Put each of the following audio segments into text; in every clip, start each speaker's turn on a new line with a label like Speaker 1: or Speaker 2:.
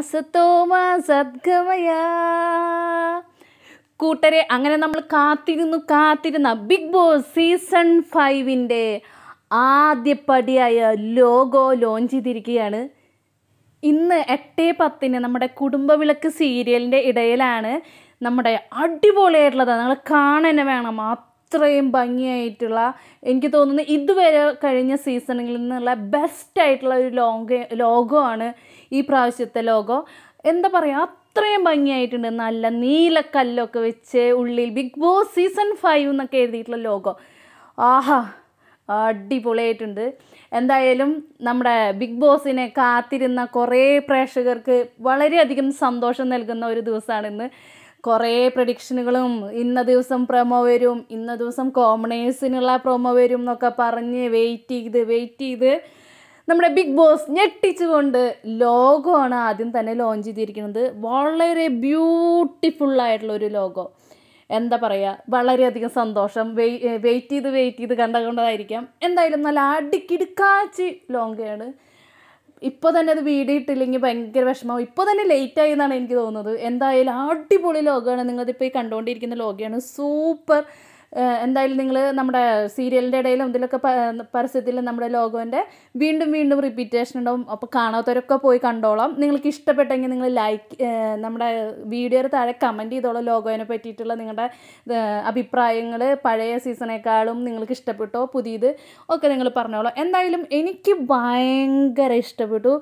Speaker 1: അസത്തോമ സദ്ഗമയ കൂട്ടരെ അങ്ങനെ നമ്മൾ കാത്തിരുന്നു കാത്തിരുന്ന ബിഗ് ബോസ് സീസൺ ഫൈവിൻ്റെ പടിയായ ലോഗോ ലോഞ്ച് ചെയ്തിരിക്കുകയാണ് ഇന്ന് എട്ട് പത്തിന് നമ്മുടെ കുടുംബവിളക്ക് സീരിയലിൻ്റെ ഇടയിലാണ് നമ്മുടെ അടിപൊളിയായിട്ടുള്ളത് നിങ്ങൾ കാണാൻ വേണം ഇത്രയും ഭംഗിയായിട്ടുള്ള എനിക്ക് തോന്നുന്നു ഇതുവരെ കഴിഞ്ഞ സീസണുകളിൽ നിന്നുള്ള ബെസ്റ്റ് ആയിട്ടുള്ള ഒരു ലോഗോ ലോഗോ ആണ് ഈ പ്രാവശ്യത്തെ ലോഗോ എന്താ പറയുക അത്രയും ഭംഗിയായിട്ടുണ്ട് നല്ല കല്ലൊക്കെ വെച്ച് ഉള്ളിൽ ബിഗ് ബോസ് സീസൺ ഫൈവ് എന്നൊക്കെ എഴുതിയിട്ടുള്ള ലോഗോ ആഹാ അടിപൊളിയായിട്ടുണ്ട് എന്തായാലും നമ്മുടെ ബിഗ് ബോസിനെ കാത്തിരുന്ന കുറേ പ്രേക്ഷകർക്ക് വളരെയധികം സന്തോഷം നൽകുന്ന ഒരു ദിവസമാണ് ഇന്ന് കുറേ പ്രഡിക്ഷനുകളും ഇന്ന ദിവസം പ്രൊമോ വരും ഇന്ന ദിവസം കോമണേഴ്സിനുള്ള പ്രൊമോ വരും എന്നൊക്കെ പറഞ്ഞ് വെയിറ്റ് ചെയ്ത് വെയിറ്റ് ചെയ്ത് നമ്മുടെ ബിഗ് ബോസ് ഞെട്ടിച്ചുകൊണ്ട് ആണ് ആദ്യം തന്നെ ലോഞ്ച് ചെയ്തിരിക്കുന്നത് വളരെ ബ്യൂട്ടിഫുള്ളായിട്ടുള്ള ഒരു ലോഗോ എന്താ പറയുക വളരെയധികം സന്തോഷം വെയിറ്റ് ചെയ്ത് വെയിറ്റ് ചെയ്ത് കണ്ട കൊണ്ടതായിരിക്കാം എന്തായാലും നല്ല അടിക്കിടുക്കാച്ചി ലോങ്കയാണ് ഇപ്പോൾ തന്നെ അത് വീഡിയോ ഇട്ടില്ലെങ്കിൽ ഭയങ്കര വിഷമം ഇപ്പോൾ തന്നെ ലേറ്റ് ആയി എന്നാണ് എനിക്ക് തോന്നുന്നത് എന്തായാലും അടിപൊളി ലോകമാണ് നിങ്ങളിപ്പോൾ ഈ കണ്ടുകൊണ്ടിരിക്കുന്ന ലോകയാണ് സൂപ്പർ എന്തായാലും നിങ്ങൾ നമ്മുടെ സീരിയലിൻ്റെ ഇടയിലും ഇതിലൊക്കെ പരസ്യത്തിൽ നമ്മുടെ ലോഗോൻ്റെ വീണ്ടും വീണ്ടും റിപ്പീറ്റേഷൻ ഉണ്ടാവും അപ്പോൾ കാണാത്തവരൊക്കെ പോയി കണ്ടോളാം നിങ്ങൾക്ക് ഇഷ്ടപ്പെട്ടെങ്കിൽ നിങ്ങൾ ലൈക്ക് നമ്മുടെ വീഡിയോയുടെ താഴെ കമൻറ്റ് ചെയ്തോളൂ ലോഗോനെ പറ്റിയിട്ടുള്ള നിങ്ങളുടെ അഭിപ്രായങ്ങൾ പഴയ സീസണേക്കാളും നിങ്ങൾക്ക് ഇഷ്ടപ്പെട്ടോ പുതിയത് ഒക്കെ നിങ്ങൾ പറഞ്ഞോളാം എന്തായാലും എനിക്ക് ഭയങ്കര ഇഷ്ടപ്പെട്ടു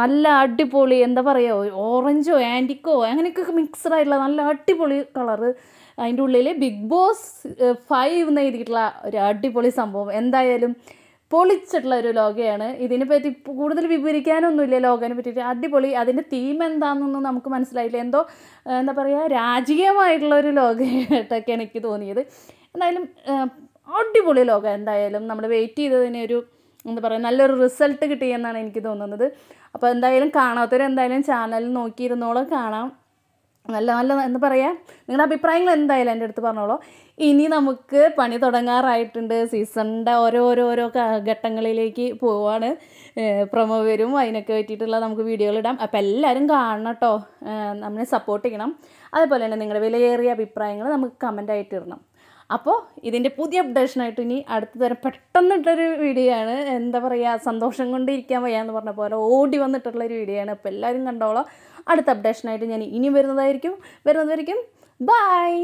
Speaker 1: നല്ല അടിപൊളി എന്താ പറയുക ഓറഞ്ചോ ആൻറ്റിക്കോ അങ്ങനെയൊക്കെ മിക്സഡ് ആയിട്ടുള്ള നല്ല അടിപൊളി കളറ് അതിൻ്റെ ഉള്ളിൽ ബിഗ് ബോസ് ഫൈവ് എന്ന് എഴുതിയിട്ടുള്ള ഒരു അടിപൊളി സംഭവം എന്തായാലും പൊളിച്ചിട്ടുള്ള ഒരു ലോകയാണ് ഇതിനെപ്പറ്റി കൂടുതൽ വിവരിക്കാനൊന്നുമില്ല ലോകനെ പറ്റിയിട്ട് അടിപൊളി അതിൻ്റെ തീം എന്താണെന്നൊന്നും നമുക്ക് മനസ്സിലായില്ല എന്തോ എന്താ പറയുക രാജകീയമായിട്ടുള്ള ഒരു ലോകമായിട്ടൊക്കെ എനിക്ക് തോന്നിയത് എന്തായാലും അടിപൊളി ലോകം എന്തായാലും നമ്മൾ വെയിറ്റ് ചെയ്തതിനൊരു ഒരു എന്താ പറയുക നല്ലൊരു റിസൾട്ട് കിട്ടിയെന്നാണ് എനിക്ക് തോന്നുന്നത് അപ്പോൾ എന്തായാലും കാണാത്തവരെന്തായാലും ചാനൽ നോക്കിയിരുന്നോളം കാണാം നല്ല നല്ല എന്ന് പറയാം നിങ്ങളുടെ അഭിപ്രായങ്ങൾ എന്തായാലും എൻ്റെ അടുത്ത് പറഞ്ഞോളൂ ഇനി നമുക്ക് പണി തുടങ്ങാറായിട്ടുണ്ട് സീസണിൻ്റെ ഓരോരോരോ ഘട്ടങ്ങളിലേക്ക് പോവാണ് പ്രൊമോ വരും അതിനൊക്കെ പറ്റിയിട്ടുള്ള നമുക്ക് വീഡിയോകൾ ഇടാം അപ്പോൾ എല്ലാവരും കാണണം കേട്ടോ നമ്മളെ സപ്പോർട്ട് ചെയ്യണം അതുപോലെ തന്നെ നിങ്ങളുടെ വിലയേറിയ അഭിപ്രായങ്ങൾ നമുക്ക് കമൻ്റായിട്ട് ഇടണം അപ്പോൾ ഇതിൻ്റെ പുതിയ അപ്ഡേഷനായിട്ട് ഇനി അടുത്ത തരം പെട്ടെന്നിട്ടൊരു വീഡിയോ ആണ് എന്താ പറയുക സന്തോഷം കൊണ്ട് വയ്യ എന്ന് പറഞ്ഞ പോലെ ഓടി വന്നിട്ടുള്ളൊരു വീഡിയോ ആണ് അപ്പോൾ എല്ലാവരും കണ്ടോളാം അടുത്ത അപ്ഡേഷനായിട്ട് ഞാൻ ഇനി വരുന്നതായിരിക്കും വരുന്നതായിരിക്കും ബായ്